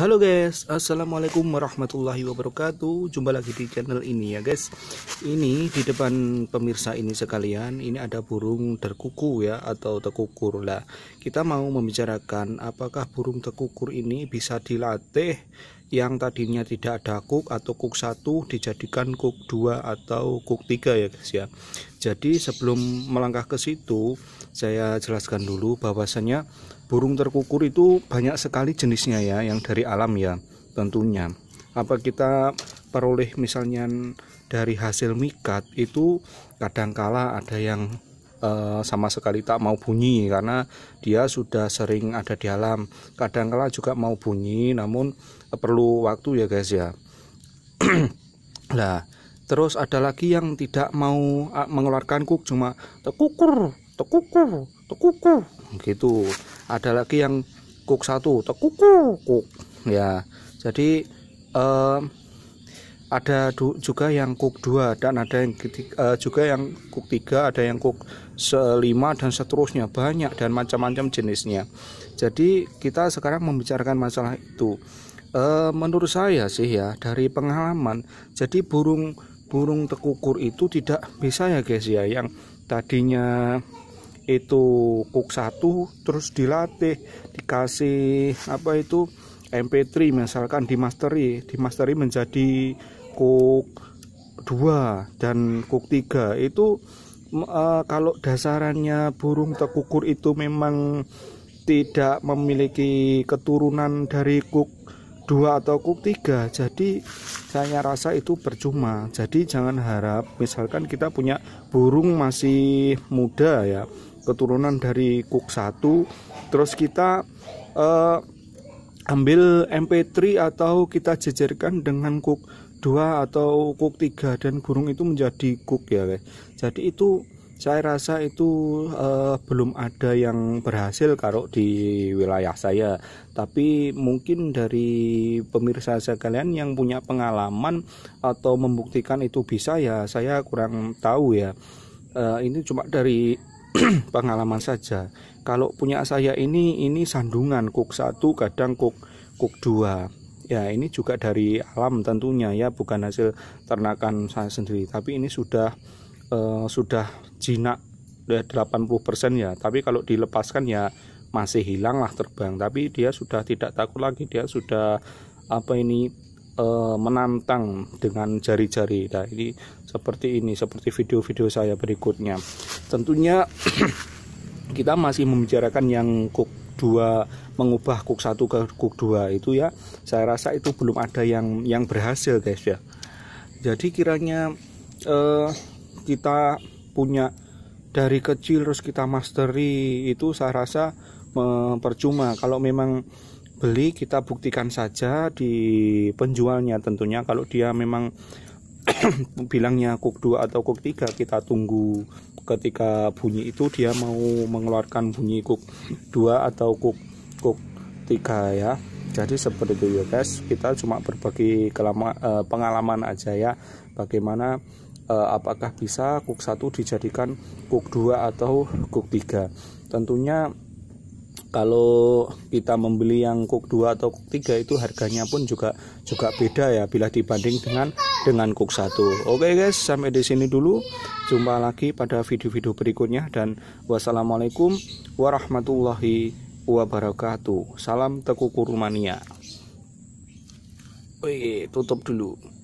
Halo guys, Assalamualaikum warahmatullahi wabarakatuh Jumpa lagi di channel ini ya guys Ini di depan pemirsa ini sekalian Ini ada burung terkuku ya atau tekukur lah Kita mau membicarakan apakah burung tekukur ini bisa dilatih Yang tadinya tidak ada kuk atau kuk satu Dijadikan kuk 2 atau kuk 3 ya guys ya Jadi sebelum melangkah ke situ Saya jelaskan dulu bahwasannya burung terkukur itu banyak sekali jenisnya ya yang dari alam ya tentunya apa kita peroleh misalnya dari hasil mikat itu kadangkala ada yang eh, sama sekali tak mau bunyi karena dia sudah sering ada di alam kadangkala juga mau bunyi namun eh, perlu waktu ya guys ya lah terus ada lagi yang tidak mau ah, mengeluarkan kuk cuma kukur tekuku tekuku gitu ada lagi yang kuk satu tekuku kuk ya jadi eh, ada juga yang kuk dua dan ada yang ketiga, eh, juga yang kuk tiga ada yang kuk selima dan seterusnya banyak dan macam-macam jenisnya jadi kita sekarang membicarakan masalah itu eh, menurut saya sih ya dari pengalaman jadi burung burung tekukur itu tidak bisa ya guys ya yang tadinya itu kuk satu terus dilatih dikasih apa itu MP3 misalkan di dimasteri dimasteri menjadi kuk dua dan kuk tiga itu uh, kalau dasarannya burung tekukur itu memang tidak memiliki keturunan dari kuk dua atau kuk tiga jadi saya rasa itu percuma jadi jangan harap misalkan kita punya burung masih muda ya keturunan dari Cook 1 terus kita uh, ambil MP3 atau kita jejerkan dengan Cook 2 atau Cook 3 dan burung itu menjadi Cook ya guys jadi itu saya rasa itu uh, belum ada yang berhasil kalau di wilayah saya tapi mungkin dari pemirsa sekalian yang punya pengalaman atau membuktikan itu bisa ya saya kurang tahu ya Uh, ini cuma dari pengalaman saja. Kalau punya saya ini ini sandungan kuk satu kadang kuk kuk dua Ya, ini juga dari alam tentunya ya, bukan hasil ternakan saya sendiri, tapi ini sudah eh, sudah jinak 80% ya, ya. Tapi kalau dilepaskan ya masih hilang lah terbang, tapi dia sudah tidak takut lagi, dia sudah apa ini Eh, menantang dengan jari-jari. Nah, ini seperti ini, seperti video-video saya berikutnya. Tentunya kita masih membicarakan yang kuk 2 mengubah kuk 1 ke kuk 2 itu ya. Saya rasa itu belum ada yang yang berhasil, guys ya. Jadi kiranya e, kita punya dari kecil terus kita masteri itu saya rasa e, percuma kalau memang beli kita buktikan saja di penjualnya tentunya kalau dia memang bilangnya kuk 2 atau kuk 3 kita tunggu ketika bunyi itu dia mau mengeluarkan bunyi kuk 2 atau kuk kuk 3 ya jadi seperti itu ya guys kita cuma berbagi kelama, eh, pengalaman aja ya bagaimana eh, apakah bisa kuk 1 dijadikan kuk 2 atau kuk 3 tentunya kalau kita membeli yang cook 2 atau cook 3 itu harganya pun juga juga beda ya bila dibanding dengan dengan kuk 1 oke okay guys sampai di sini dulu jumpa lagi pada video-video berikutnya dan wassalamualaikum warahmatullahi wabarakatuh salam Tekukur mania. Wih, tutup dulu